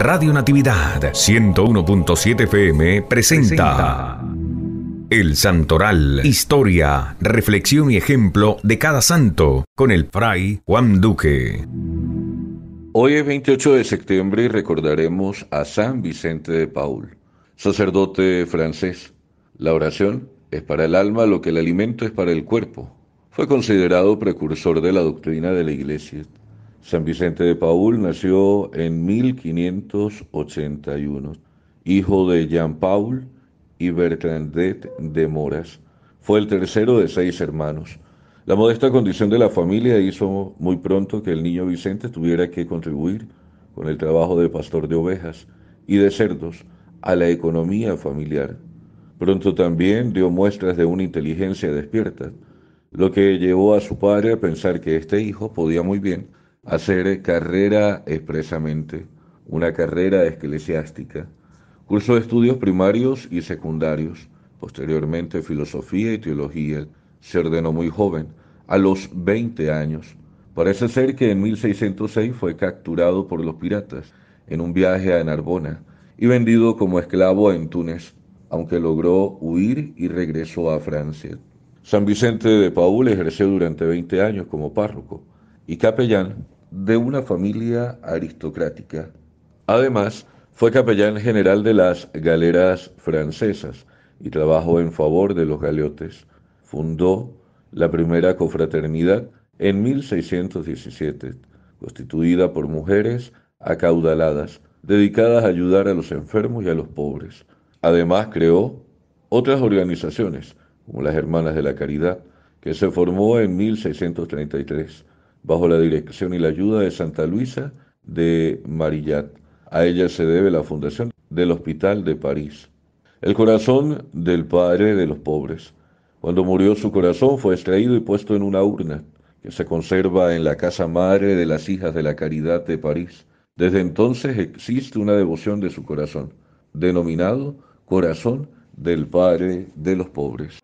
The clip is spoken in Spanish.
Radio Natividad 101.7 FM presenta, El Santoral, historia, reflexión y ejemplo de cada santo con el fray Juan Duque. Hoy es 28 de septiembre y recordaremos a San Vicente de Paul, sacerdote francés. La oración es para el alma lo que el alimento es para el cuerpo. Fue considerado precursor de la doctrina de la Iglesia San Vicente de Paul nació en 1581, hijo de Jean Paul y Bertrandet de Moras. Fue el tercero de seis hermanos. La modesta condición de la familia hizo muy pronto que el niño Vicente tuviera que contribuir con el trabajo de pastor de ovejas y de cerdos a la economía familiar. Pronto también dio muestras de una inteligencia despierta, lo que llevó a su padre a pensar que este hijo podía muy bien hacer carrera expresamente, una carrera eclesiástica, cursó estudios primarios y secundarios, posteriormente filosofía y teología. Se ordenó muy joven, a los 20 años. Parece ser que en 1606 fue capturado por los piratas en un viaje a Narbona y vendido como esclavo en Túnez, aunque logró huir y regresó a Francia. San Vicente de Paul ejerció durante 20 años como párroco y capellán de una familia aristocrática. Además, fue capellán general de las galeras francesas y trabajó en favor de los galeotes. Fundó la primera confraternidad en 1617, constituida por mujeres acaudaladas, dedicadas a ayudar a los enfermos y a los pobres. Además, creó otras organizaciones, como las Hermanas de la Caridad, que se formó en 1633 bajo la dirección y la ayuda de Santa Luisa de Marillat. A ella se debe la fundación del Hospital de París. El corazón del Padre de los Pobres. Cuando murió su corazón fue extraído y puesto en una urna que se conserva en la casa madre de las hijas de la caridad de París. Desde entonces existe una devoción de su corazón, denominado Corazón del Padre de los Pobres.